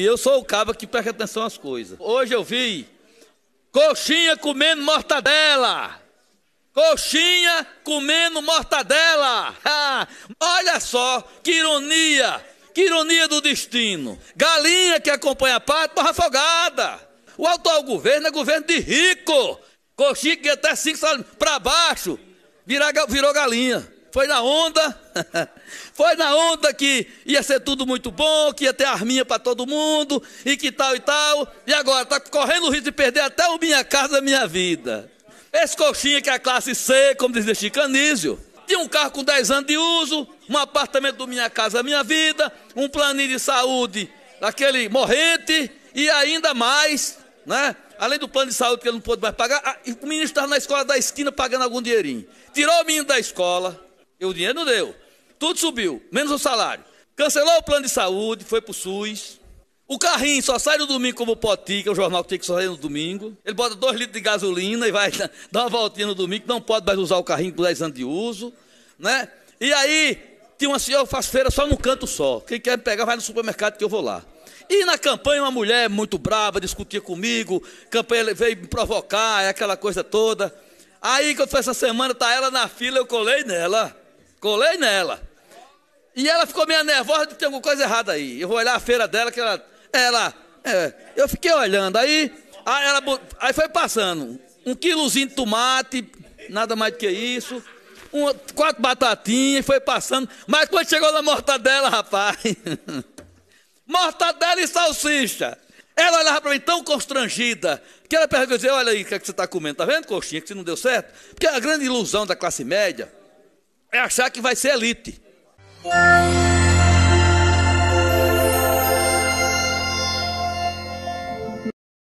E eu sou o cabo que presta atenção às coisas. Hoje eu vi coxinha comendo mortadela. Coxinha comendo mortadela. Ha! Olha só que ironia, que ironia do destino. Galinha que acompanha a pato morre afogada. O atual governo é governo de rico. Coxinha que até cinco salários para baixo virou galinha. Foi na onda, foi na onda que ia ser tudo muito bom, que ia ter arminha para todo mundo e que tal e tal. E agora está correndo o risco de perder até o minha casa, minha vida. Esse coxinha que é a classe C, como diz este tinha um carro com 10 anos de uso, um apartamento do minha casa, minha vida, um planinho de saúde daquele morrente e ainda mais, né? além do plano de saúde que ele não pôde mais pagar, o menino estava na escola da esquina pagando algum dinheirinho. Tirou o menino da escola, e o dinheiro é, não deu. Tudo subiu, menos o salário. Cancelou o plano de saúde, foi pro SUS. O carrinho só sai no domingo como o Poti, que é o jornal que tem que sair no domingo. Ele bota dois litros de gasolina e vai dar uma voltinha no domingo. Não pode mais usar o carrinho por 10 anos de uso. Né? E aí, tinha uma senhora, que faz feira só num canto só. Quem quer me pegar, vai no supermercado que eu vou lá. E na campanha, uma mulher muito brava discutia comigo. Campanha veio me provocar, é aquela coisa toda. Aí, que eu fiz essa semana, tá ela na fila, eu colei nela. Colei nela. E ela ficou meio nervosa de ter alguma coisa errada aí. Eu vou olhar a feira dela, que ela. Ela. É, eu fiquei olhando. Aí, aí, ela, aí foi passando. Um quilozinho de tomate, nada mais do que isso. Um, quatro batatinhas, foi passando. Mas quando chegou na mortadela, rapaz. mortadela e salsicha. Ela olhava para mim tão constrangida que ela perguntou: Olha aí, o que, é que você está comendo? Está vendo, coxinha, que isso não deu certo? Porque a grande ilusão da classe média é achar que vai ser elite.